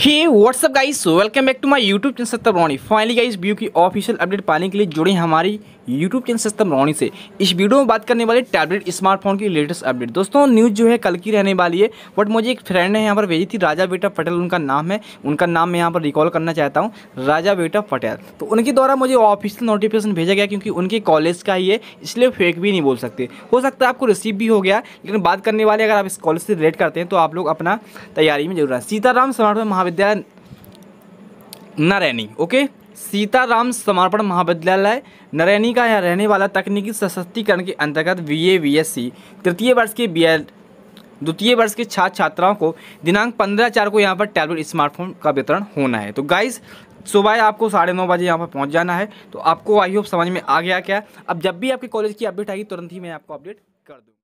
he what's up guys welcome back to my YouTube channel सत्तर रोनी finally guys view की official update पाने के लिए जुड़े हमारी यूट्यूब चैनल सत्यम रोनी से इस वीडियो में बात करने वाले टैबलेट स्मार्टफोन की लेटेस्ट अपडेट दोस्तों न्यूज़ जो है कल की रहने वाली है बट मुझे एक फ्रेंड ने यहाँ पर भेजी थी राजा बेटा पटेल उनका नाम है उनका नाम मैं यहाँ पर रिकॉल करना चाहता हूँ राजा बेटा पटेल तो उनके द्वारा मुझे ऑफिशियल नोटिफिकेशन भेजा गया क्योंकि उनके कॉलेज का ही है इसलिए फेक भी नहीं बोल सकते हो सकता है आपको रिसीव भी हो गया लेकिन बात करने वाले अगर आप इस कॉलेज से रिलेट करते हैं तो आप लोग अपना तैयारी में जरूर सीताराम समारोह महाविद्यालय नरैनी ओके सीताराम समर्पण महाविद्यालय नरैनी का यहाँ रहने वाला तकनीकी सशक्तिकरण के अंतर्गत बी ए तृतीय वर्ष के बी द्वितीय वर्ष के छात्र छात्राओं को दिनांक पंद्रह चार को यहाँ पर टैबलेट स्मार्टफोन का वितरण होना है तो गाइस सुबह आपको साढ़े नौ बजे यहाँ पर पहुँच जाना है तो आपको आई होप समझ में आ गया क्या अब जब भी आपके कॉलेज की अपडेट आएगी तुरंत ही मैं आपको अपडेट कर दूँ